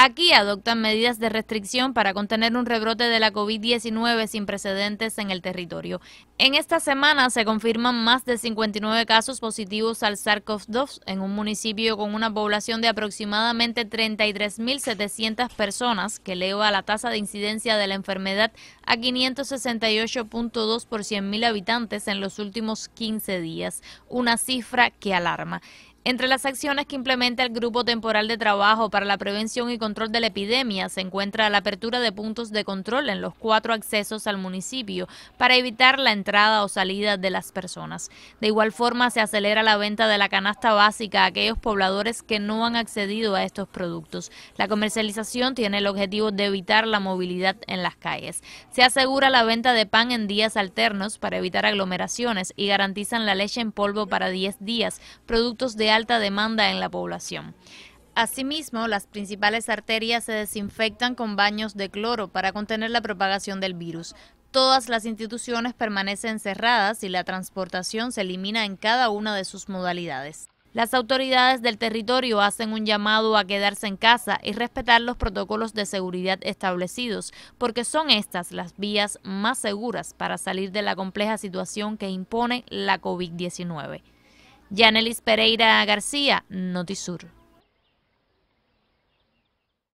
Aquí adoptan medidas de restricción para contener un rebrote de la COVID-19 sin precedentes en el territorio. En esta semana se confirman más de 59 casos positivos al SARS-CoV-2 en un municipio con una población de aproximadamente 33.700 personas, que eleva la tasa de incidencia de la enfermedad a 568.2 por 100.000 habitantes en los últimos 15 días, una cifra que alarma. Entre las acciones que implementa el Grupo Temporal de Trabajo para la Prevención y Control de la Epidemia se encuentra la apertura de puntos de control en los cuatro accesos al municipio para evitar la entrada o salida de las personas. De igual forma, se acelera la venta de la canasta básica a aquellos pobladores que no han accedido a estos productos. La comercialización tiene el objetivo de evitar la movilidad en las calles. Se asegura la venta de pan en días alternos para evitar aglomeraciones y garantizan la leche en polvo para 10 días, productos de alta demanda en la población. Asimismo, las principales arterias se desinfectan con baños de cloro para contener la propagación del virus. Todas las instituciones permanecen cerradas y la transportación se elimina en cada una de sus modalidades. Las autoridades del territorio hacen un llamado a quedarse en casa y respetar los protocolos de seguridad establecidos, porque son estas las vías más seguras para salir de la compleja situación que impone la COVID-19. Yanelis Pereira García, Notisur.